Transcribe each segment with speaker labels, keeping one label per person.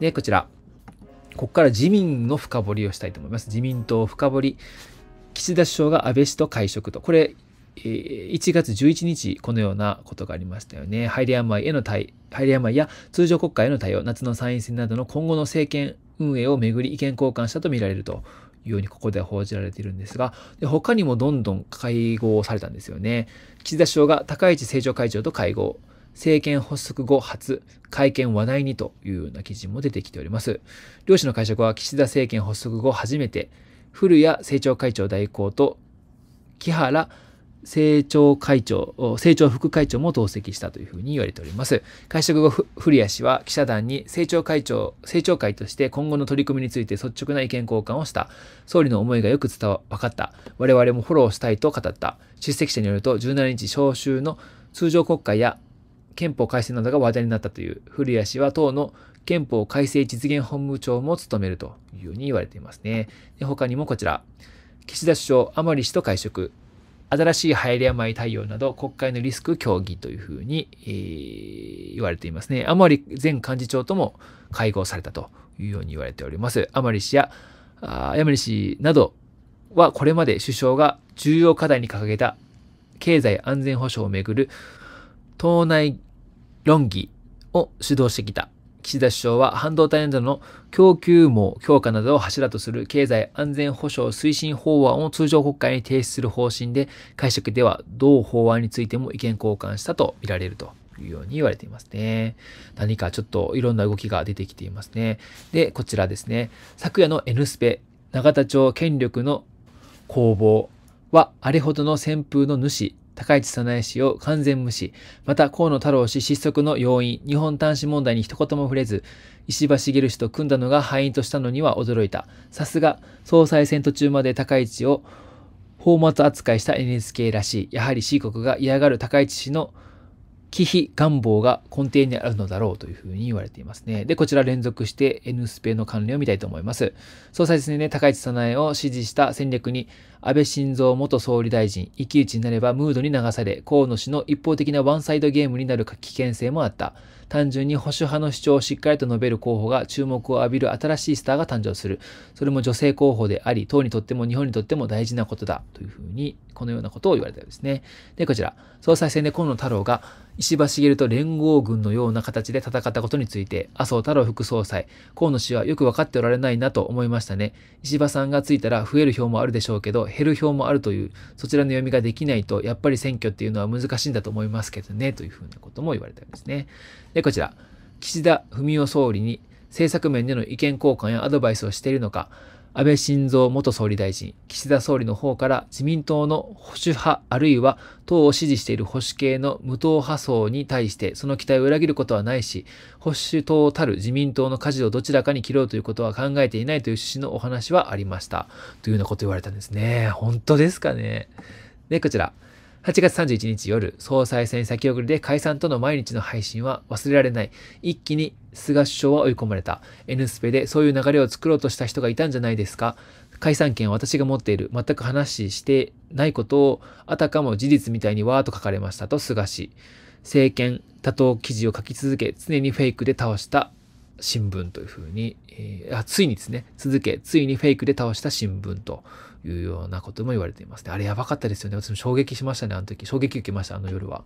Speaker 1: で、こちら。ここから自民の深掘りをしたいと思います。自民党深掘り。岸田首相が安倍氏と会食と。これ、1月11日、このようなことがありましたよね。ハイリアマイへの対、ハイリアマイや通常国会への対応、夏の参院選などの今後の政権運営をめぐり意見交換したとみられるというようにここで報じられているんですが、で他にもどんどん会合をされたんですよね。岸田首相が高市政調会長と会合。政権発足後初、会見話題にというような記事も出てきております。両氏の会食は岸田政権発足後初めて、古谷政調会長代行と木原政調会長、政調副会長も同席したというふうに言われております。会食後、古谷氏は記者団に政調会長、政調会として今後の取り組みについて率直な意見交換をした。総理の思いがよく伝わ、分かった。我々もフォローしたいと語った。出席者によると、17日召集の通常国会や憲法改正などが話題になったという古谷氏は党の憲法改正実現本部長も務めるというふうに言われていますね。で他にもこちら、岸田首相、甘利氏と会食、新しい流行り病対応など国会のリスク協議というふうに、えー、言われていますね。甘利前幹事長とも会合されたというように言われております。甘利氏や山利氏などはこれまで首相が重要課題に掲げた経済安全保障をめぐる党内論議を主導してきた岸田首相は半導体などの供給網強化などを柱とする経済安全保障推進法案を通常国会に提出する方針で解釈では同法案についても意見交換したと見られるというように言われていますね。何かちょっといろんな動きが出てきていますね。で、こちらですね。昨夜の N スペ、永田町権力の攻防はあれほどの旋風の主高市早苗氏を完全無視、また河野太郎氏失速の要因、日本端子問題に一言も触れず、石破茂氏と組んだのが敗因としたのには驚いた。さすが、総裁選途中まで高市を泡沫扱いした NHK らしい。やはり C 国が嫌がる高市氏の忌避願望が根底にあるのだろうというふうに言われていますね。で、こちら連続して N スペの関連を見たいと思います。総裁ですね、高市早苗を支持した戦略に安倍晋三元総理大臣、生き打ちになればムードに流され、河野氏の一方的なワンサイドゲームになる危険性もあった。単純に保守派の主張をしっかりと述べる候補が注目を浴びる新しいスターが誕生する。それも女性候補であり、党にとっても日本にとっても大事なことだ。というふうに、このようなことを言われたようですね。で、こちら、総裁選で河野太郎が石破茂と連合軍のような形で戦ったことについて、麻生太郎副総裁、河野氏はよくわかっておられないなと思いましたね。石破さんがついたら増える票もあるでしょうけど、減る票もあるという、そちらの読みができないと、やっぱり選挙っていうのは難しいんだと思いますけどね、というふうなことも言われたよですね。で、こちら、岸田文雄総理に政策面での意見交換やアドバイスをしているのか、安倍晋三元総理大臣、岸田総理の方から自民党の保守派あるいは党を支持している保守系の無党派層に対してその期待を裏切ることはないし、保守党たる自民党の舵をどちらかに切ろうということは考えていないという趣旨のお話はありました。というようなこと言われたんですね。本当ですかね。で、こちら。8月31日夜、総裁選先送りで解散との毎日の配信は忘れられない。一気に菅首相は追い込まれた。N スペでそういう流れを作ろうとした人がいたんじゃないですか。解散権は私が持っている。全く話してないことを、あたかも事実みたいにわーっと書かれましたと菅氏。政権、多党記事を書き続け、常にフェイクで倒した新聞というふうに、えー、あついにですね、続け、ついにフェイクで倒した新聞というようなことも言われていますね。あれやばかったですよね。私も衝撃しましたね、あの時。衝撃受けました、あの夜は。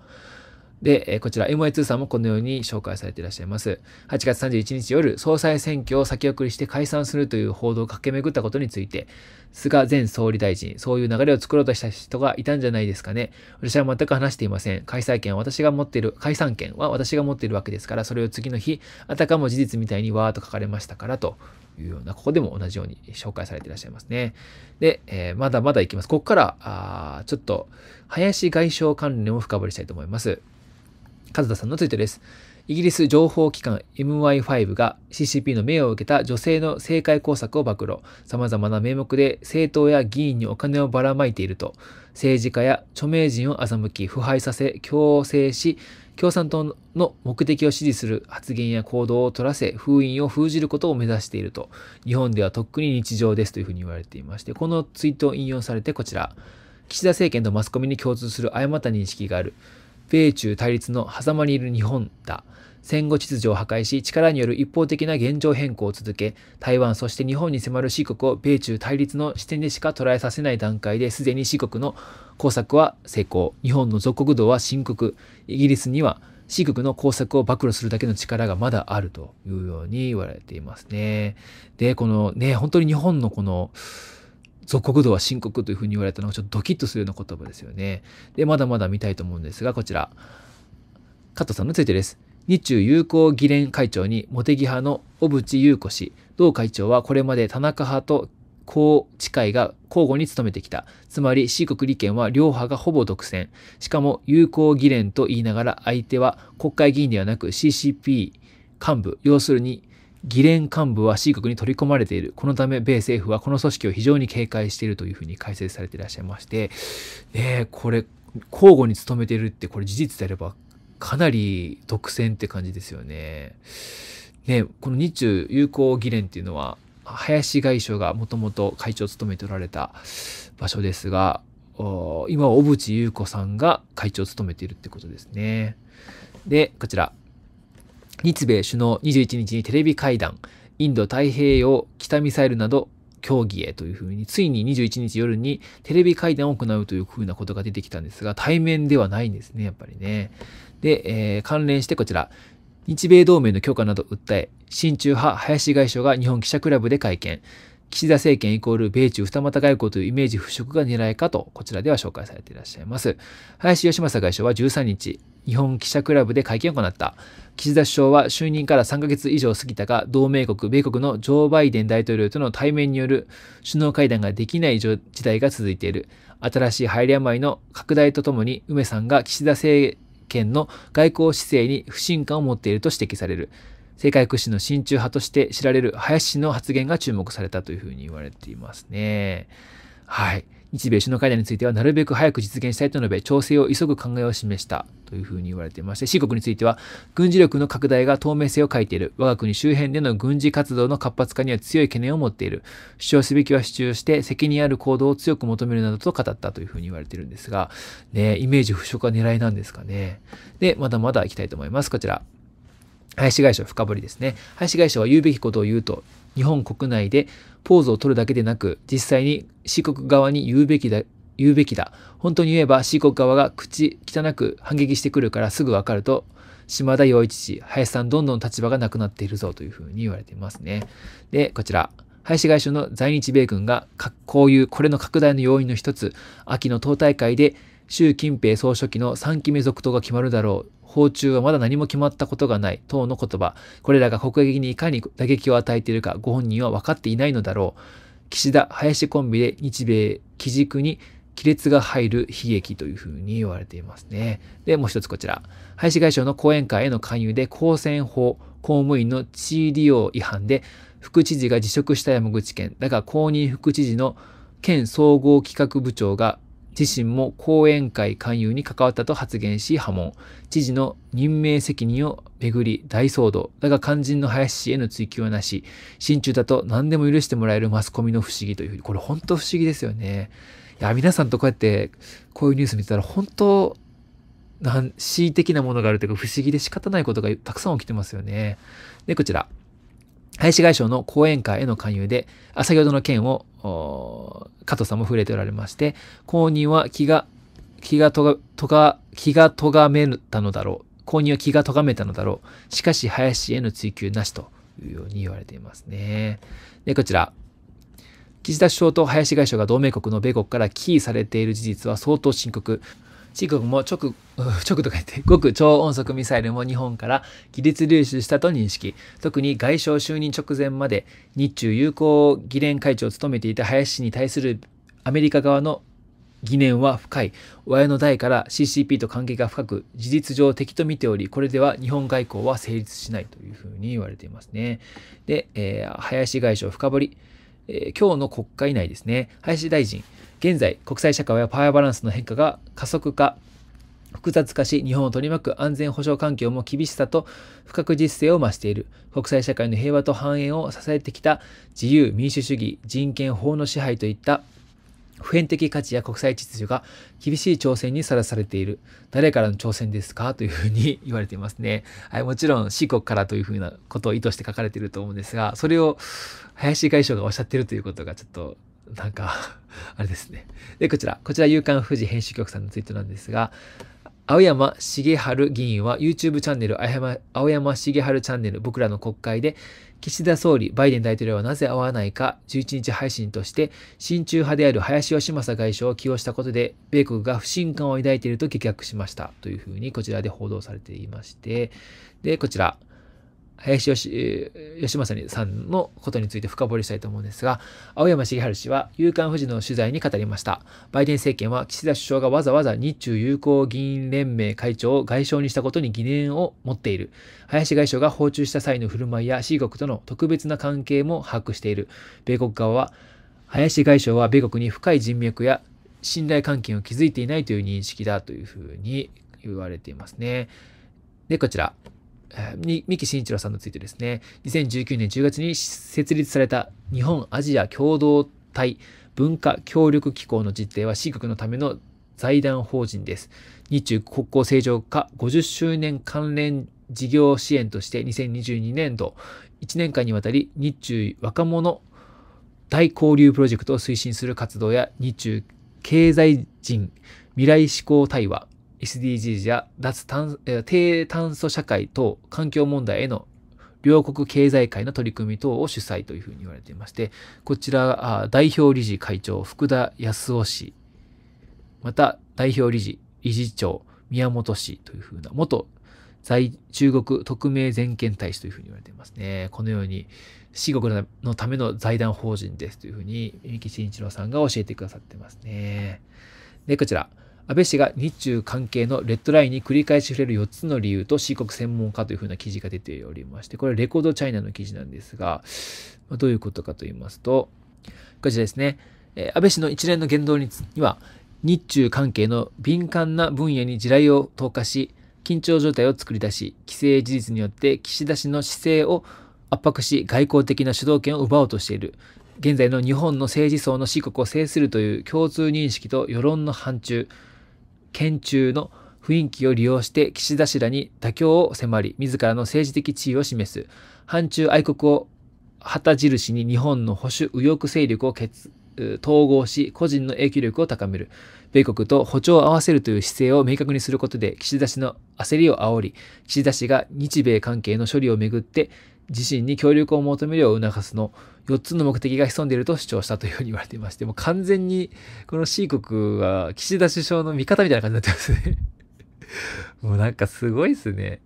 Speaker 1: で、えこちら MI2 さんもこのように紹介されていらっしゃいます。8月31日夜、総裁選挙を先送りして解散するという報道を駆け巡ったことについて、菅前総理大臣、そういう流れを作ろうとした人がいたんじゃないですかね。私は全く話していません。開催権は私が持っている、解散権は私が持っているわけですから、それを次の日、あたかも事実みたいにわーっと書かれましたからと。いうような、ここでも同じように紹介されていらっしゃいますね。で、えー、まだまだいきます。ここから、あちょっと、林外相関連を深掘りしたいと思います。和田さんのツイートです。イギリス情報機関 MI5 が CCP の命を受けた女性の政界工作を暴露、様々な名目で政党や議員にお金をばらまいていると、政治家や著名人を欺き、腐敗させ、強制し、共産党の目的を支持する発言や行動を取らせ、封印を封じることを目指していると、日本ではとっくに日常ですというふうに言われていまして、このツイートを引用されてこちら、岸田政権とマスコミに共通する誤った認識がある。米中対立の狭間にいる日本だ。戦後秩序を破壊し、力による一方的な現状変更を続け、台湾そして日本に迫る四国を米中対立の視点でしか捉えさせない段階ですでに四国の工作は成功、日本の属国度は深刻、イギリスには四国の工作を暴露するだけの力がまだあるというように言われていますね。で、このね、本当に日本のこの、属国土は深刻というふうに言われたのがちょっとドキッとするような言葉ですよね。で、まだまだ見たいと思うんですが、こちら。加藤さんのついてです。日中友好議連会長に茂木派の小渕優子氏、同会長はこれまで田中派と公知会が交互に務めてきた。つまり、四国利権は両派がほぼ独占。しかも、友好議連と言いながら相手は国会議員ではなく CCP 幹部、要するに議連幹部は C 国に取り込まれている。このため、米政府はこの組織を非常に警戒しているというふうに解説されていらっしゃいまして、ねこれ、交互に勤めているって、これ事実であれば、かなり独占って感じですよね。ねこの日中友好議連っていうのは、林外相がもともと会長を務めておられた場所ですが、今は小渕優子さんが会長を務めているってことですね。で、こちら、日米首脳21日にテレビ会談、インド太平洋北ミサイルなど協議へというふうに、ついに21日夜にテレビ会談を行うというふうなことが出てきたんですが、対面ではないんですね、やっぱりね。で、えー、関連してこちら、日米同盟の強化など訴え、親中派林外相が日本記者クラブで会見。岸田政権イコール米中二股外交というイメージ払拭が狙いかと、こちらでは紹介されていらっしゃいます。林芳正外相は13日、日本記者クラブで会見を行った。岸田首相は就任から3ヶ月以上過ぎたが、同盟国、米国のジョー・バイデン大統領との対面による首脳会談ができない事態が続いている。新しい入り病の拡大とともに、梅さんが岸田政権の外交姿勢に不信感を持っていると指摘される。世界屈指の親中派として知られる林氏の発言が注目されたというふうに言われていますね。はい。日米首脳会談についてはなるべく早く実現したいと述べ、調整を急ぐ考えを示したというふうに言われていまして、C 国については、軍事力の拡大が透明性を欠いている。我が国周辺での軍事活動の活発化には強い懸念を持っている。主張すべきは主張して、責任ある行動を強く求めるなどと語ったというふうに言われているんですが、ね、イメージ不拭は狙いなんですかね。で、まだまだ行きたいと思います。こちら。林外相深掘りですね。林外相は言うべきことを言うと日本国内でポーズを取るだけでなく、実際に C 国側に言うべきだ、言うべきだ。本当に言えば C 国側が口汚く反撃してくるからすぐわかると、島田洋一氏、林さんどんどん立場がなくなっているぞというふうに言われていますね。で、こちら。林外相の在日米軍がこういうこれの拡大の要因の一つ、秋の党大会で習近平総書記の3期目続投が決まるだろう。訪中はまだ何も決まったことがない。等の言葉。これらが国益にいかに打撃を与えているか、ご本人は分かっていないのだろう。岸田、林コンビで日米基軸に亀裂が入る悲劇というふうに言われていますね。で、もう一つこちら。林外相の講演会への勧誘で公選法、公務員の地位利用違反で副知事が辞職した山口県。だが公認副知事の県総合企画部長が自身も講演会勧誘に関わったと発言し波紋。知事の任命責任をめぐり大騒動。だが肝心の林氏への追及はなし、心中だと何でも許してもらえるマスコミの不思議というふうに、これ本当不思議ですよね。いや、皆さんとこうやってこういうニュース見てたら本当、なん恣意的なものがあるというか不思議で仕方ないことがたくさん起きてますよね。で、こちら。林外相の講演会への勧誘で、先ほどの件を、加藤さんも触れておられまして、公認は気が、気がとが、とが、気がとがめたのだろう。公認は気がとがめたのだろう。しかし、林への追及なしというように言われていますね。で、こちら。岸田首相と林外相が同盟国の米国から起義されている事実は相当深刻。中国も直、直とか言って、極超音速ミサイルも日本から技術流出したと認識。特に外相就任直前まで日中友好議連会長を務めていた林氏に対するアメリカ側の疑念は深い。親の代から CCP と関係が深く、事実上敵と見ており、これでは日本外交は成立しないというふうに言われていますね。で、えー、林外相深掘り。えー、今日の国会内ですね、林大臣、現在、国際社会はパワーバランスの変化が加速化、複雑化し、日本を取り巻く安全保障環境も厳しさと不確実性を増している。国際社会の平和と繁栄を支えてきた自由、民主主義、人権、法の支配といった普遍的価値や国際秩序が厳しい挑戦にさらされている。誰からの挑戦ですかというふうに 言われていますね。はい、もちろん、四国からというふうなことを意図して書かれていると思うんですが、それを林外相がおっしゃっているということがちょっと、なんか あれですね。で、こちら、こちら、夕刊富士編集局さんのツイートなんですが、青山茂春議員は YouTube チャンネル、青山茂春チャンネル、僕らの国会で、岸田総理、バイデン大統領はなぜ会わないか、11日配信として、親中派である林芳正外相を起用したことで、米国が不信感を抱いていると激悪しました。というふうに、こちらで報道されていまして、で、こちら、林義義政さんのことについて深掘りしたいと思うんですが、青山茂春氏は、夕刊富士の取材に語りました。バイデン政権は岸田首相がわざわざ日中友好議員連盟会長を外相にしたことに疑念を持っている。林外相が訪中した際の振る舞いや C 国との特別な関係も把握している。米国側は、林外相は米国に深い人脈や信頼関係を築いていないという認識だというふうに言われていますね。で、こちら。三木慎一郎さんについてですね、2019年10月に設立された日本アジア共同体文化協力機構の実定は市国のための財団法人です。日中国交正常化50周年関連事業支援として2022年度1年間にわたり日中若者大交流プロジェクトを推進する活動や日中経済人未来志向対話 SDGs や脱炭低炭素社会等環境問題への両国経済界の取り組み等を主催というふうに言われていまして、こちら、代表理事会長、福田康夫氏、また代表理事、理事長、宮本氏というふうな、元在中国特命全権大使というふうに言われていますね。このように、四国のための財団法人ですというふうに、三木慎一郎さんが教えてくださってますね。で、こちら、安倍氏が日中関係のレッドラインに繰り返し触れる4つの理由と申告専門家というふうな記事が出ておりまして、これはレコードチャイナの記事なんですが、まあ、どういうことかと言いますと、こちらですね、え安倍氏の一連の言動には、日中関係の敏感な分野に地雷を投下し、緊張状態を作り出し、既成事実によって岸田氏の姿勢を圧迫し、外交的な主導権を奪おうとしている。現在の日本の政治層の四国を制するという共通認識と世論の範疇県中の雰囲気を利用して岸田氏らに妥協を迫り、自らの政治的地位を示す、反中愛国を旗印に日本の保守右翼勢力を統合し、個人の影響力を高める。米国と歩調を合わせるという姿勢を明確にすることで、岸田氏の焦りを煽り、岸田氏が日米関係の処理をめぐって、自身に協力を求めるよう促すの4つの目的が潜んでいると主張したというふうに言われていまして、もう完全にこの C 国は岸田首相の味方みたいな感じになってますね もうなんかすごいですね。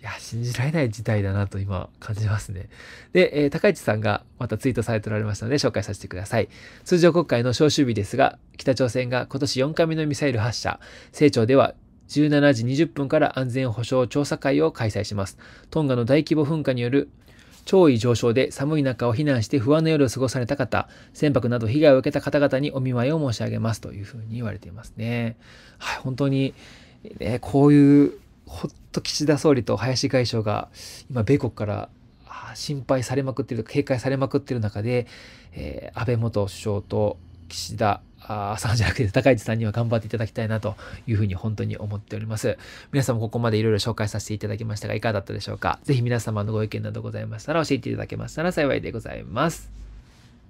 Speaker 1: いや、信じられない事態だなと今感じますね。で、えー、高市さんがまたツイートされておられましたので紹介させてください。通常国会の召集日ですが、北朝鮮が今年4回目のミサイル発射、成長では17時20分から安全保障調査会を開催します。トンガの大規模噴火による潮位上昇で寒い中を避難して不安の夜を過ごされた方、船舶など被害を受けた方々にお見舞いを申し上げますというふうに言われていますね。はい、本当に、ね、こういう、ほっと岸田総理と林外相が今、米国から心配されまくっている、警戒されまくっている中で、えー、安倍元首相と岸田朝のじゃなくて高市さんには頑張っていただきたいなというふうに本当に思っております。皆さんもここまでいろいろ紹介させていただきましたがいかがだったでしょうかぜひ皆様のご意見などございましたら教えていただけましたら幸いでございます。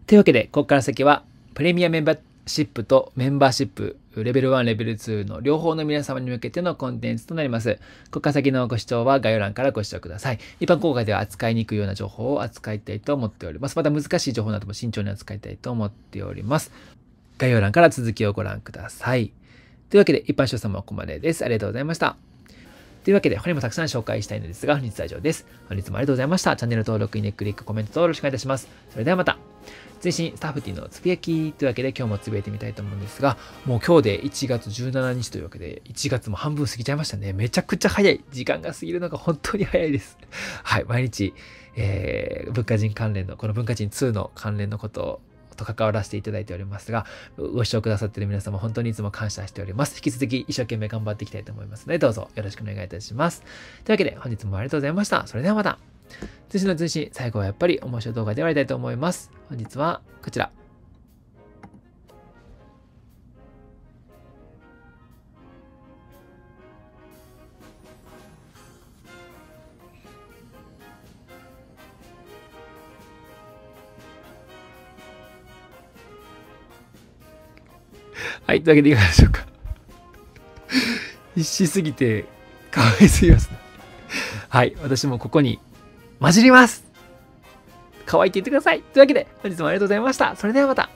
Speaker 1: というわけで、ここから先はプレミアメンバーシップとメンバーシップレベル1、レベル2の両方の皆様に向けてのコンテンツとなります。ここから先のご視聴は概要欄からご視聴ください。一般公開では扱いにくいような情報を扱いたいと思っております。また難しい情報なども慎重に扱いたいと思っております。概要欄から続きをご覧ください。というわけで、一般書様はここまでです。ありがとうございました。というわけで、他にもたくさん紹介したいのですが、本日は以上です。本日もありがとうございました。チャンネル登録、いいね、クリック、コメント登録、お願いいたします。それではまた。全身スタッフティのつぶやきというわけで今日もつぶやいてみたいと思うんですが、もう今日で1月17日というわけで、1月も半分過ぎちゃいましたね。めちゃくちゃ早い。時間が過ぎるのが本当に早いです。はい、毎日、えー、文化人関連の、この文化人2の関連のことをと関わらせていただいておりますが、ご視聴くださっている皆様、本当にいつも感謝しております。引き続き一生懸命頑張っていきたいと思いますので、どうぞよろしくお願いいたします。というわけで、本日もありがとうございました。それではまた。通信の通信、最後はやっぱり面白い動画で終わりたいと思います。本日はこちら。はい、というわけでいかがでしょうか。必死すぎて、かわいすぎますね。はい、私もここに混じります可愛いって言ってくださいというわけで、本日もありがとうございました。それではまた